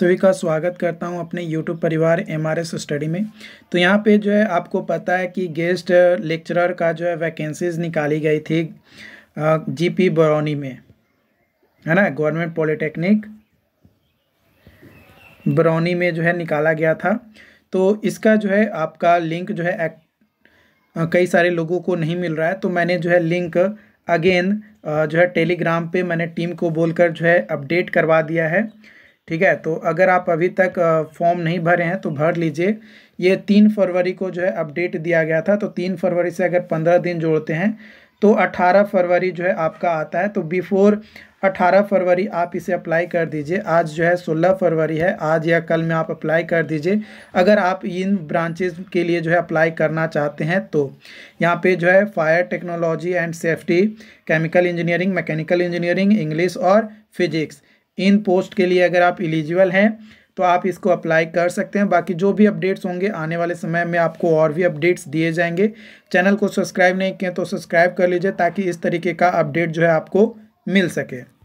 सभी का स्वागत करता हूं अपने YouTube परिवार एम आर एस स्टडी में तो यहाँ पे जो है आपको पता है कि गेस्ट लेक्चरर का जो है वैकेंसीज निकाली गई थी जी पी बरौनी में है ना गवर्नमेंट पॉलिटेक्निक बरौनी में जो है निकाला गया था तो इसका जो है आपका लिंक जो है एक, कई सारे लोगों को नहीं मिल रहा है तो मैंने जो है लिंक अगेन जो है टेलीग्राम पर मैंने टीम को बोल जो है अपडेट करवा दिया है ठीक है तो अगर आप अभी तक फॉर्म नहीं भरे हैं तो भर लीजिए ये तीन फरवरी को जो है अपडेट दिया गया था तो तीन फरवरी से अगर पंद्रह दिन जोड़ते हैं तो अठारह फरवरी जो है आपका आता है तो बिफोर अठारह फरवरी आप इसे अप्लाई कर दीजिए आज जो है सोलह फरवरी है आज या कल में आप अप्लाई कर दीजिए अगर आप इन ब्रांचेज के लिए जो है अप्लाई करना चाहते हैं तो यहाँ पे जो है fire technology and safety chemical engineering mechanical engineering English और फिजिक्स इन पोस्ट के लिए अगर आप एलिजिबल हैं तो आप इसको अप्लाई कर सकते हैं बाकी जो भी अपडेट्स होंगे आने वाले समय में आपको और भी अपडेट्स दिए जाएंगे चैनल को सब्सक्राइब नहीं किए तो सब्सक्राइब कर लीजिए ताकि इस तरीके का अपडेट जो है आपको मिल सके